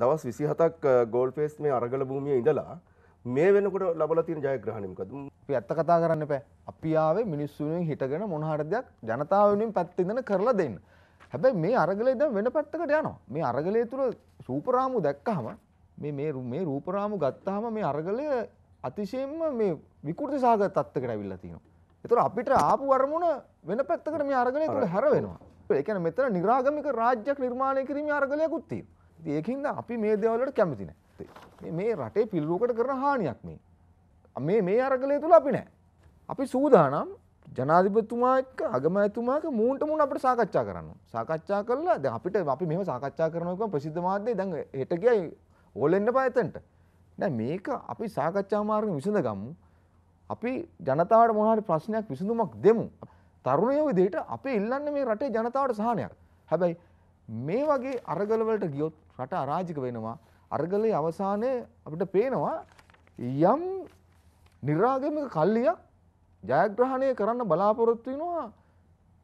දවස් 27ක් goal face මේ අරගල භූමියේ ඉඳලා මේ වෙනකොට ලබලා තියෙන ජයග්‍රහණය මොකද? අපි ඇත්ත කතා කරන්න එපා. අපි ආවේ මිනිස්සු වෙනුවෙන් හිටගෙන මොන හරි දෙයක් ජනතාව වෙනුවෙන් පැත්තේ ඉඳන් කරලා දෙන්න. හැබැයි මේ අරගලේ ඉඳන් වෙන පැත්තකට යනවා. මේ අරගලේ තුල රූපරාමු දැක්කහම මේ මේ මේ රූපරාමු ගත්තාම මේ අරගලය අතිශයෙන්ම මේ විකෘති සාගත තත්ත්වයකට ඇවිල්ලා තියෙනවා. ඒතර අපිට ආපු අරමුණ වෙන පැත්තකට මේ අරගලය තුල හැර වෙනවා. ඒ කියන්නේ මෙතන නිරාගමික රාජ්‍යයක් නිර්මාණය කිරීමේ අරගලයක්ත් තියෙනවා. ඒකින්ද අපි මේ දෙවලට කැමති නෑ මේ රටේ පිල්ලුවකට කරන හානියක් මේ මේ මේ අරගලය තුළ අපි නෑ අපි සූදානම් ජනාධිපතුමාක අගමඇතුමාක මූන්ට මුන් අපට සාකච්ඡා කරන්න සාකච්ඡා කරලා ද අපිට අපි මෙම සාකච්ඡා කරනක ප්‍රසිද්ධ මාධ්‍යය දැන් හටගයි ඕලෙන්න්න පාඇතන්ට දැ මේක අපි සාකච්ඡා මාර්ග විසඳ ගම්මු අපි ජනතාවට මොහට ප්‍රශ්නයක් විසඳුමක් දෙමු තරුණයෝ දේට අප ඉල්ලන්න මේ රටේ ජනතාවට සහනයක් හැබැයි මේ වගේ අරගලවලට ගියොත් රට අරාජික වෙනවා අරගලයේ අවසානයේ අපිට පේනවා යම් નિરાගමික කල්ලියක් ජයග්‍රහණය කරන්න බලාපොරොත්තු වෙනවා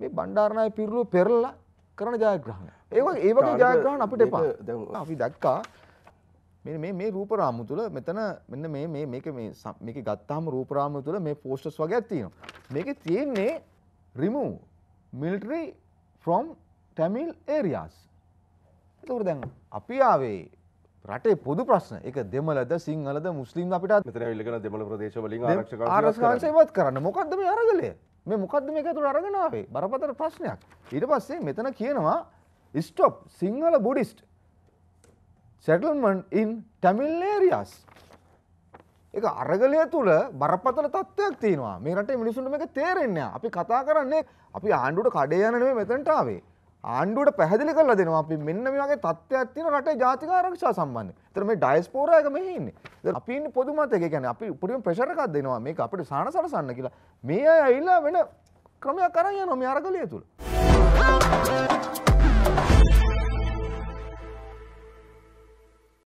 මේ බණ්ඩාරනාය පිරිලුව පෙරලා කරන ජයග්‍රහණ. ඒ වගේ ඒ වගේ ජයග්‍රහණ අපිට එපා. අපි දැක්කා මේ මේ මේ රූපරාමු තුල මෙතන මෙන්න මේ මේ මේක මේ මේක ගත්තාම රූපරාමු තුල මේ පෝස්ටර්ස් වගේක් තියෙනවා. මේකේ තියෙන්නේ remove military from Tamil areas. එතකට දැන් අපි ආවේ රටේ පොදු ප්‍රශ්න එක දෙමලද සිංහලද මුස්ලිම් අපිට ිලක දෙමල ප්‍රදේශවලින් ආරක්ෂකාන්සේවත් කරන්න මොකක්ද මේ අරගලය මේ මොකක්ද මේ ඇතුළ අරගෙනාවේ බරපතර ප්‍රශ්නයක් ඊට පස්සේ මෙතන කියනවා stop Sinhala Buddhist settlement in Tamil areas එක අරගලය තුළ බරපතල තත්ත්වයක් තියෙනවා මේ රටේ මිනිසුන්ට මේක තේරෙන්නේ අපි කතා කරන්නේ අපි ආණ්ඩුවට කඩේ යන නෙමෙයි මෙතනට ආවේ ආණ්ඩුවට පැහැදිලි කරලා දෙනවා අපි මෙන්න මේ වගේ තත්ත්වයක් තියෙන රටේ ජාතික ආරක්ෂා සම්බන්ධයෙන්. ඒතර මේ ඩයස්පෝරා එක මෙහි ඉන්නේ. ඒතර අපි ඉන්නේ පොදු මතයක. ඒ කියන්නේ අපි උඩින් ප්‍රෙෂර් එකක් දෙනවා මේක අපිට සාන සරසන්න කියලා. මේ අය ඇවිල්ලා වෙන ක්‍රමයක් අරන් යනවා මේ අරගලිය තුල.